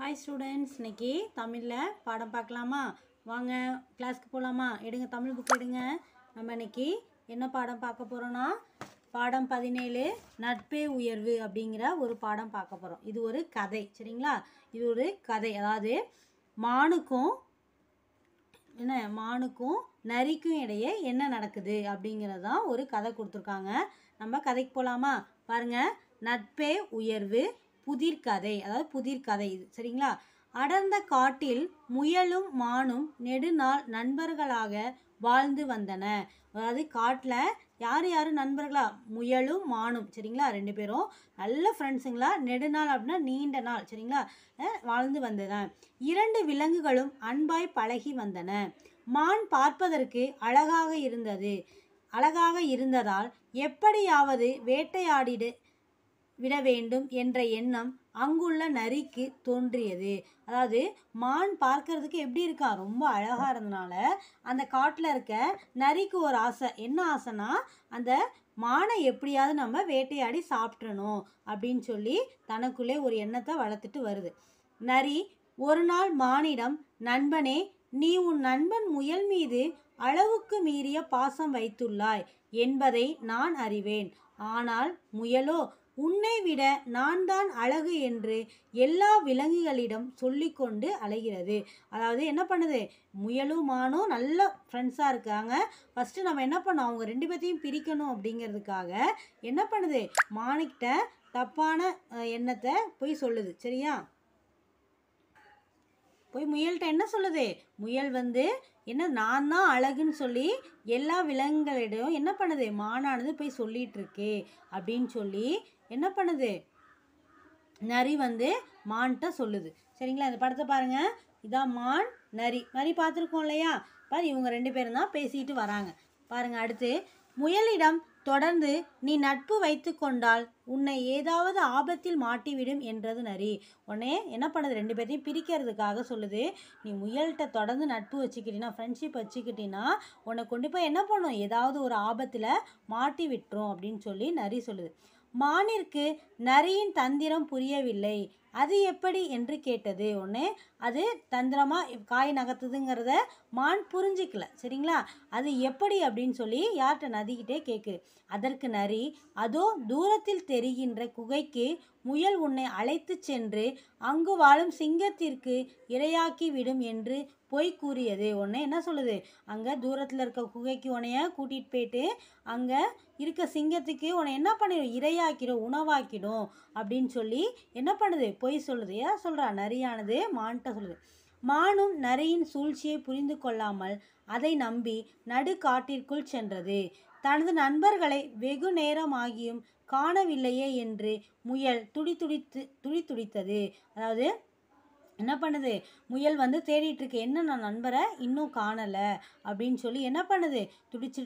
hi students இன்றைக்கி தமிழில் பாடம் பார்க்கலாமா வாங்க கிளாஸ்க்கு போகலாமா எடுங்க தமிழ் புக் எடுங்க நம்ம இன்னைக்கு என்ன பாடம் பார்க்க போகிறோன்னா பாடம் பதினேழு நட்பே உயர்வு அப்படிங்கிற ஒரு பாடம் பார்க்க போகிறோம் இது ஒரு கதை சரிங்களா இது ஒரு கதை அதாவது மானுக்கும் என்ன மானுக்கும் நரிக்கும் இடையே என்ன நடக்குது அப்படிங்கிறது தான் ஒரு கதை கொடுத்துருக்காங்க நம்ம கதைக்கு போகலாமா பாருங்கள் நட்பே உயர்வு புதிர்கதை அதாவது புதிர்கதை இது சரிங்களா அடர்ந்த காட்டில் முயலும் மானும் நெடுநாள் நண்பர்களாக வாழ்ந்து வந்தன அதாவது காட்டில் யார் யார் நண்பர்களா முயலும் மானும் சரிங்களா ரெண்டு பேரும் நல்ல ஃப்ரெண்ட்ஸுங்களா நெடுநாள் அப்படின்னா நீண்ட நாள் சரிங்களா வாழ்ந்து வந்தன இரண்டு விலங்குகளும் அன்பாய் பழகி வந்தன மான் பார்ப்பதற்கு அழகாக இருந்தது அழகாக இருந்ததால் எப்படியாவது வேட்டையாடிடு விட வேண்டும் என்ற எண்ணம் அங்குள்ள நரிக்கு தோன்றியது அதாவது மான் பார்க்கறதுக்கு எப்படி இருக்கா ரொம்ப அழகாக இருந்தனால அந்த காட்டில் இருக்க நரிக்கு ஒரு ஆசை என்ன ஆசைனா அந்த மானை எப்படியாவது நம்ம வேட்டையாடி சாப்பிட்றணும் அப்படின்னு சொல்லி தனக்குள்ளே ஒரு எண்ணத்தை வளர்த்துட்டு வருது நரி ஒரு நாள் மானிடம் நண்பனே நீ உன் நண்பன் முயல் மீது அளவுக்கு மீறிய பாசம் வைத்துள்ளாய் என்பதை நான் அறிவேன் ஆனால் முயலோ உன்னை விட நான் தான் அழகு என்று எல்லா விலங்குகளிடம் சொல்லிக்கொண்டு அலைகிறது அதாவது என்ன பண்ணுது முயலும் மானும் நல்ல ஃப்ரெண்ட்ஸாக இருக்காங்க ஃபஸ்ட்டு நம்ம என்ன பண்ணோம் அவங்க ரெண்டு பேர்த்தையும் பிரிக்கணும் அப்படிங்கிறதுக்காக என்ன பண்ணுது மானிக்கிட்ட தப்பான எண்ணத்தை போய் சொல்லுது சரியா போய் முயல்கிட்ட என்ன சொல்லுது முயல் வந்து என்ன நான் தான் அழகுன்னு சொல்லி எல்லா விலங்குகளிடம் என்ன பண்ணுது மானானது போய் சொல்லிகிட்டு இருக்கு அப்படின்னு சொல்லி என்ன பண்ணுது நரி வந்து மான்கிட்ட சொல்லுது சரிங்களா இந்த படத்தை பாருங்கள் இதான் மான் நரி நரி பார்த்துருக்கோம் இல்லையா பாரு இவங்க ரெண்டு பேரும் தான் பேசிட்டு வராங்க பாருங்கள் அடுத்து முயலிடம் தொடர்ந்து நீ நட்பு வைத்து கொண்டால் உன்னை ஏதாவது ஆபத்தில் மாட்டிவிடும் என்றது நரி உடனே என்ன பண்ணுது ரெண்டு பேர்த்தையும் பிரிக்கிறதுக்காக சொல்லுது நீ முயல்கிட்ட தொடர்ந்து நட்பு வச்சுக்கிட்டீங்கன்னா ஃப்ரெண்ட்ஷிப் வச்சுக்கிட்டீங்கன்னா உன்னை கொண்டு போய் என்ன பண்ணும் ஏதாவது ஒரு ஆபத்தில் மாட்டி விட்டுரும் அப்படின்னு சொல்லி நரி சொல்லுது மானிற்கு நரியின் தந்திரம் புரியவில்லை அது எப்படி என்று கேட்டது ஒன்று அது தந்திரமாக காய் நகர்த்துதுங்கிறத மான் புரிஞ்சிக்கல சரிங்களா அது எப்படி அப்படின்னு சொல்லி யார்கிட்ட நதிக்கிட்டே கேட்குது அதற்கு நரி அதோ தூரத்தில் தெரிகின்ற குகைக்கு முயல் உன்னை அழைத்து சென்று அங்கு வாழும் சிங்கத்திற்கு இரையாக்கி விடும் என்று பொய் கூறியது ஒன்று என்ன சொல்லுது அங்கே தூரத்தில் இருக்க குகைக்கு உன்னைய கூட்டிகிட்டு போயிட்டு அங்கே இருக்க சிங்கத்துக்கு உன்னை என்ன பண்ணிடும் இரையாக்கிடும் உணவாக்கிடும் அப்படின்னு சொல்லி என்ன பண்ணுது பொய் சொல்லுது ஏன் சொல்கிறா நரியானது மான்கிட்ட சொல்லுது மானும் நரியின் சூழ்ச்சியை புரிந்து கொள்ளாமல் அதை நம்பி நடு காட்டிற்குள் சென்றது தனது நண்பர்களை வெகு நேரம் ஆகியும் காணவில்லையே என்று முயல் துடி துடித்து துடி துடித்தது அதாவது என்ன பண்ணுது முயல் வந்து இருக்கு என்ன நான் நண்பரை இன்னும் காணலை அப்படின்னு சொல்லி என்ன பண்ணுது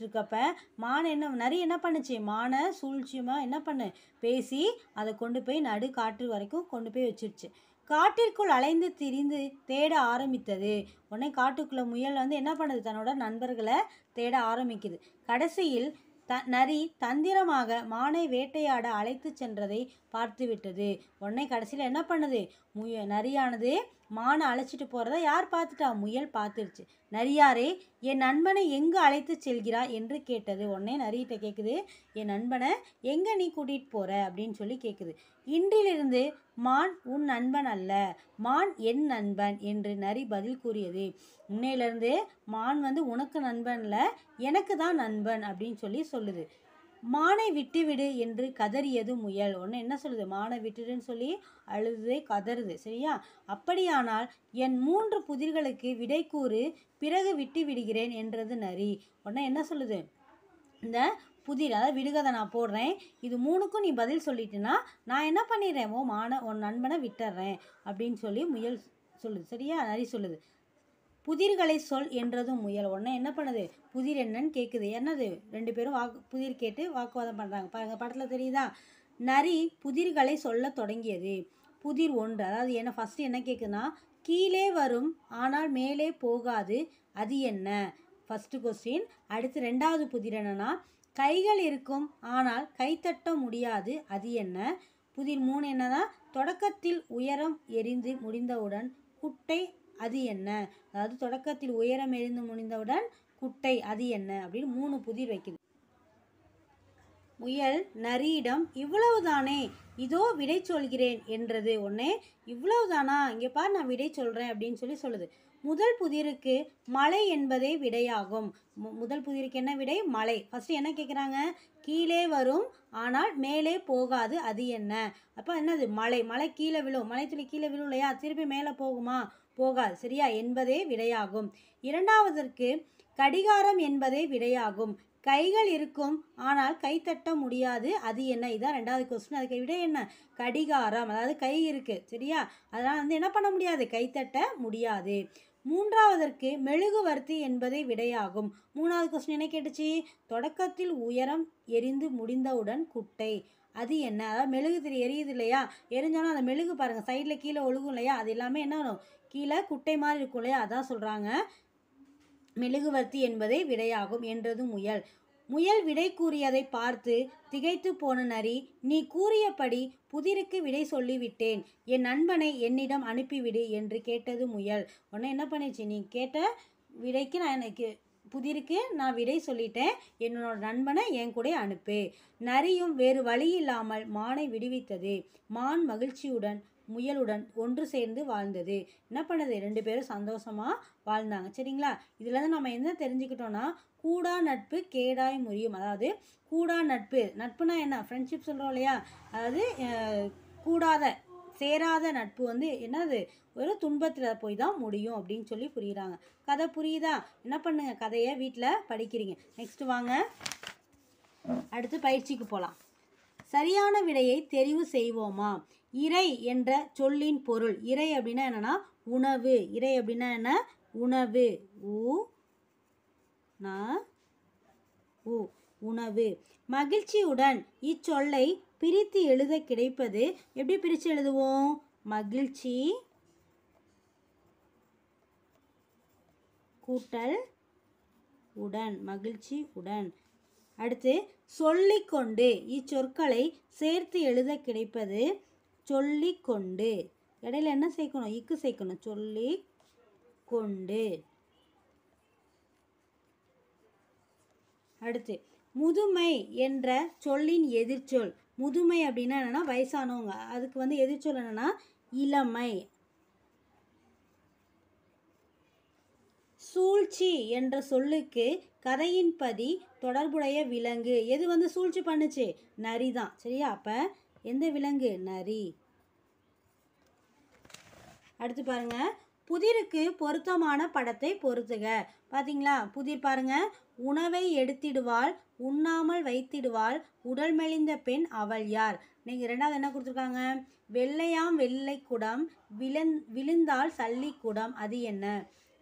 இருக்கப்ப மானை என்ன நிறைய என்ன பண்ணுச்சு மானை சூழ்ச்சியமாக என்ன பண்ணு பேசி அதை கொண்டு போய் நடு காற்று வரைக்கும் கொண்டு போய் வச்சிருச்சு காட்டிற்குள் அலைந்து திரிந்து தேட ஆரம்பித்தது உடனே காட்டுக்குள்ளே முயல் வந்து என்ன பண்ணுது தன்னோட நண்பர்களை தேட ஆரம்பிக்குது கடைசியில் த நரி தந்திரமாக மானை வேட்டையாட அழைத்து சென்றதை பார்த்துவிட்டது உடனே கடைசியில் என்ன பண்ணுது முய நரியானது மானை அழைச்சிட்டு போகிறத யார் பார்த்துட்டா முயல் பார்த்துருச்சு நரியாரே என் நண்பனை எங்கு அழைத்து செல்கிறா என்று கேட்டது உடனே நரியிட்ட கேட்குது என் நண்பனை எங்கே நீ கூட்டிகிட்டு போகிற அப்படின்னு சொல்லி கேட்குது இன்றிலிருந்து மான் உன் நண்பன் அல்ல மான் என் நண்பன் என்று நரி பதில் கூறியது முன்னையிலேருந்து மான் வந்து உனக்கு நண்பன்ல எனக்கு தான் நண்பன் அப்படின்னு சொல்லி சொல்லுது மானை விட்டுவிடு என்று கதறியது முயல் ஒன்று என்ன சொல்லுது மானை விட்டுடுன்னு சொல்லி அழுது கதறுது சரியா அப்படியானால் என் மூன்று புதிர்களுக்கு விடை கூறு பிறகு விட்டு விடுகிறேன் என்றது நரி ஒன்று என்ன சொல்லுது இந்த புதிர் அதாவது விடுகதை நான் போடுறேன் இது மூணுக்கும் நீ பதில் சொல்லிட்டுனா நான் என்ன பண்ணிடுறேன் ஓ மான உன் நண்பனை விட்டுறேன் அப்படின்னு சொல்லி முயல் சொல்லுது சரியா நரி சொல்லுது புதிர்களை சொல் என்றதும் முயல் உடனே என்ன பண்ணுது புதிர் என்னன்னு கேட்குது என்னது ரெண்டு பேரும் வாக்கு புதிர் கேட்டு வாக்குவாதம் பண்ணுறாங்க பாருங்கள் படத்தில் தெரியுதா நரி புதிர்களை சொல்ல தொடங்கியது புதிர் ஒன்று அதாவது என்ன ஃபஸ்ட்டு என்ன கேட்குதுன்னா கீழே வரும் ஆனால் மேலே போகாது அது என்ன ஃபஸ்ட்டு கொஸ்டின் அடுத்து ரெண்டாவது புதிர் என்னென்னா கைகள் இருக்கும் ஆனால் கைத்தட்ட முடியாது அது என்ன புதிர் மூணு என்னதான் தொடக்கத்தில் உயரம் எரிந்து முடிந்தவுடன் குட்டை அது என்ன அதாவது தொடக்கத்தில் உயரம் எரிந்து முடிந்தவுடன் குட்டை அது என்ன அப்படின்னு மூணு புதிர் வைக்குது முயல் நரியிடம் இவ்வளவுதானே இதோ விடை சொல்கிறேன் என்றது ஒன்னே இவ்வளவுதானா இங்கே பார் நான் விடை சொல்கிறேன் அப்படின்னு சொல்லி சொல்லுது முதல் புதிருக்கு மலை என்பதே விடையாகும் முதல் புதிருக்கு என்ன விடை மலை ஃபஸ்ட்டு என்ன கேட்குறாங்க கீழே வரும் ஆனால் மேலே போகாது அது என்ன அப்போ என்னது மலை மலை கீழே விழும் மலை துளி கீழே விழும் இல்லையா திருப்பி மேலே போகுமா போகாது சரியா என்பதே விடையாகும் இரண்டாவதற்கு கடிகாரம் என்பதே விடையாகும் கைகள் இருக்கும் ஆனால் கை தட்ட முடியாது அது என்ன இதான் ரெண்டாவது கொஸ்டின் அதுக்கு விட என்ன கடிகாரம் அதாவது கை இருக்குது சரியா அதனால் வந்து என்ன பண்ண முடியாது கை தட்ட முடியாது மூன்றாவதற்கு மெழுகுவர்த்தி என்பதை விடையாகும் மூணாவது கொஸ்டின் என்ன கேட்டுச்சு தொடக்கத்தில் உயரம் எரிந்து முடிந்தவுடன் குட்டை அது என்ன அதாவது மெழுகு திரு எரியுது இல்லையா எரிஞ்சாலும் அந்த மெழுகு பாருங்கள் சைடில் கீழே ஒழுகும் இல்லையா அது எல்லாமே என்ன வரும் கீழே குட்டை மாதிரி இருக்கும் இல்லையா அதான் சொல்கிறாங்க மெழுகுவர்த்தி என்பதை விடையாகும் என்றது முயல் முயல் விடை கூறியதை பார்த்து திகைத்து போன நரி நீ கூறியபடி புதிருக்கு விடை சொல்லிவிட்டேன் என் நண்பனை என்னிடம் அனுப்பிவிடு என்று கேட்டது முயல் உன்னை என்ன பண்ணிச்சு நீ கேட்ட விடைக்கு நான் எனக்கு புதிருக்கு நான் விடை சொல்லிட்டேன் என்னோட நண்பனை என் கூட அனுப்பு நரியும் வேறு வழி இல்லாமல் மானை விடுவித்தது மான் மகிழ்ச்சியுடன் முயலுடன் ஒன்று சேர்ந்து வாழ்ந்தது என்ன பண்ணது ரெண்டு பேரும் சந்தோஷமாக வாழ்ந்தாங்க சரிங்களா இதுலேருந்து நம்ம என்ன தெரிஞ்சுக்கிட்டோன்னா கூடா நட்பு கேடாய் முறியும் அதாவது கூடா நட்பு நட்புனா என்ன ஃப்ரெண்ட்ஷிப் சொல்கிறோம் இல்லையா அதாவது கூடாத சேராத நட்பு வந்து என்னது ஒரு துன்பத்தில் போய் தான் முடியும் அப்படின்னு சொல்லி புரியுறாங்க கதை புரியுதா என்ன பண்ணுங்கள் கதையை வீட்டில் படிக்கிறீங்க நெக்ஸ்ட் வாங்க அடுத்து பயிற்சிக்கு போகலாம் சரியான விடையை தெரிவு செய்வோமா இறை என்ற சொல்லின் பொருள் இறை அப்படின்னா என்னன்னா உணவு இறை அப்படின்னா என்ன உணவு ஊ நா ஊ உணவு மகிழ்ச்சியுடன் இச்சொல்லை பிரித்து எழுத கிடைப்பது எப்படி பிரித்து எழுதுவோம் மகிழ்ச்சி கூட்டல் உடன் மகிழ்ச்சி உடன் அடுத்து சொல்லிக்கொண்டு இச்சொற்களை சேர்த்து எழுத கிடைப்பது சொல்லிக்கொண்டு இடையில என்ன சேர்க்கணும் இக்கு சேர்க்கணும் சொல்லி கொண்டு அடுத்து முதுமை என்ற சொல்லின் எதிர்ச்சொல் முதுமை அப்படின்னா என்னென்னா வயசானவங்க அதுக்கு வந்து எதிர்ச்சொல் என்னென்னா இளமை சூழ்ச்சி என்ற சொல்லுக்கு கதையின் பதி தொடர்புடைய விலங்கு எது வந்து சூழ்ச்சி பண்ணுச்சு நரி தான் சரியா அப்போ எந்த விலங்கு நரி அடுத்து பாருங்க புதிருக்கு பொருத்தமான படத்தை பொருத்துக பார்த்தீங்களா புதிர் பாருங்க உணவை எடுத்திடுவாள் உண்ணாமல் வைத்திடுவாள் உடல் மெலிந்த பெண் அவள் யார் நீங்கள் ரெண்டாவது என்ன கொடுத்துருக்காங்க வெள்ளையாம் வெள்ளை குடம் விழுந் விழுந்தால் சல்லி குடம் அது என்ன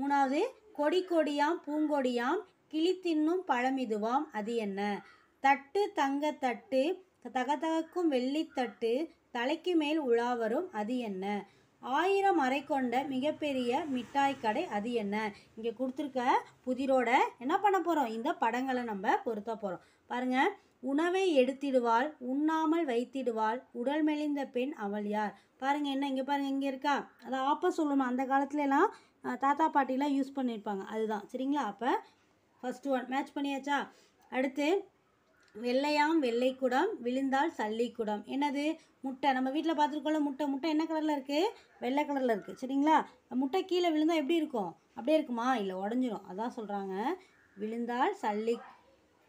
மூணாவது கொடி கொடியாம் பூங்கொடியாம் கிளி தின்னும் பழமிதுவாம் அது என்ன தட்டு தட்டு தகதகக்கும் வெள்ளித்தட்டு தலைக்கு மேல் உலாவரும் அது என்ன ஆயிரம் அறை கொண்ட மிகப்பெரிய மிட்டாய் கடை அது என்ன இங்கே கொடுத்துருக்க புதிரோட என்ன பண்ண போகிறோம் இந்த படங்களை நம்ம பொருத்த போகிறோம் பாருங்கள் உணவை எடுத்திடுவாள் உண்ணாமல் வைத்திடுவாள் உடல் மெலிந்த பெண் அவள் யார் பாருங்கள் என்ன இங்கே பாருங்கள் இங்கே இருக்கா அதை ஆப்ப சொல்லணும் அந்த காலத்துலலாம் தாத்தா பாட்டிலாம் யூஸ் பண்ணியிருப்பாங்க அதுதான் சரிங்களா அப்போ ஃபஸ்ட்டு ஒன் மேட்ச் பண்ணியாச்சா அடுத்து வெள்ளையாம் வெள்ளை குடம் விழுந்தால் சல்லி குடம் என்னது முட்டை நம்ம வீட்டில் பார்த்துருக்கோம்ல முட்டை முட்டை என்ன கலரில் இருக்குது வெள்ளை கலரில் இருக்குது சரிங்களா முட்டை கீழே விழுந்தால் எப்படி இருக்கும் அப்படியே இருக்குமா இல்லை உடஞ்சிரும் அதான் சொல்கிறாங்க விழுந்தால் சல்லி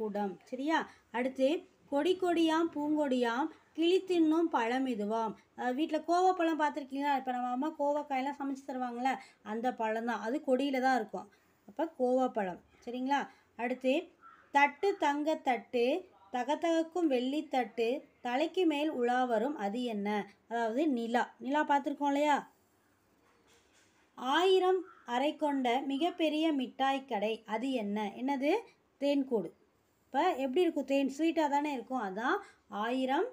குடம் சரியா அடுத்து கொடி கொடியாம் பூங்கொடியாம் கிளி தின்னும் பழம் இதுவாம் வீட்டில் கோவப்பழம் பார்த்துருக்கீங்களா இப்போ நம்ம அம்மா கோவக்காயெல்லாம் சமைச்சு தருவாங்களே அந்த பழம் தான் அது கொடியில் தான் இருக்கும் அப்போ கோவப்பழம் சரிங்களா அடுத்து தட்டு தங்கத்தட்டு தகத்தகக்கும் வெள்ளித்தட்டு தலைக்கு மேல் உலா வரும் அது என்ன அதாவது நிலா நிலா பார்த்துருக்கோம் இல்லையா ஆயிரம் அறை கொண்ட மிகப்பெரிய மிட்டாய் கடை அது என்ன என்னது தேன்கூடு இப்போ எப்படி இருக்கும் தேன் ஸ்வீட்டாக தானே இருக்கும் அதான் ஆயிரம்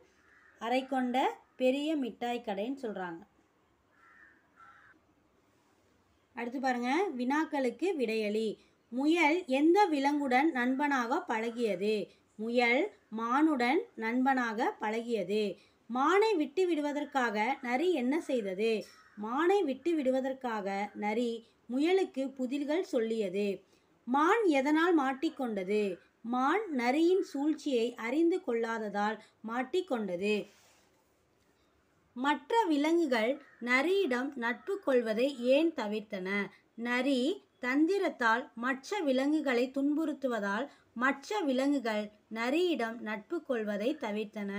அறை கொண்ட பெரிய மிட்டாய் கடைன்னு சொல்கிறாங்க அடுத்து பாருங்கள் வினாக்களுக்கு விடையளி முயல் எந்த விலங்குடன் நண்பனாக பழகியது முயல் மானுடன் நண்பனாக பழகியது மானை விட்டு விடுவதற்காக நரி என்ன செய்தது மானை விட்டு விடுவதற்காக நரி முயலுக்கு புதில்கள் சொல்லியது மான் எதனால் மாட்டிக்கொண்டது மான் நரியின் சூழ்ச்சியை அறிந்து கொள்ளாததால் மாட்டிக்கொண்டது மற்ற விலங்குகள் நரியிடம் நட்பு கொள்வதை ஏன் தவிர்த்தன நரி தந்திரத்தால் மற்ற விலங்குகளை துன்புறுத்துவதால் மற்ற விலங்குகள் நரியிடம் நட்பு கொள்வதை தவிர்த்தன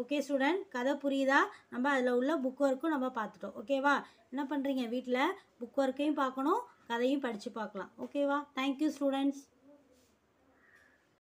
ஓகே ஸ்டூடெண்ட் கதை புரியுதா நம்ம அதில் உள்ள புக் ஒர்க்கும் நம்ம பார்த்துட்டோம் ஓகேவா என்ன பண்ணுறீங்க வீட்டில் புக் ஒர்க்கையும் பார்க்கணும் கதையும் படித்து பார்க்கலாம் ஓகேவா தேங்க்யூ ஸ்டூடெண்ட்ஸ்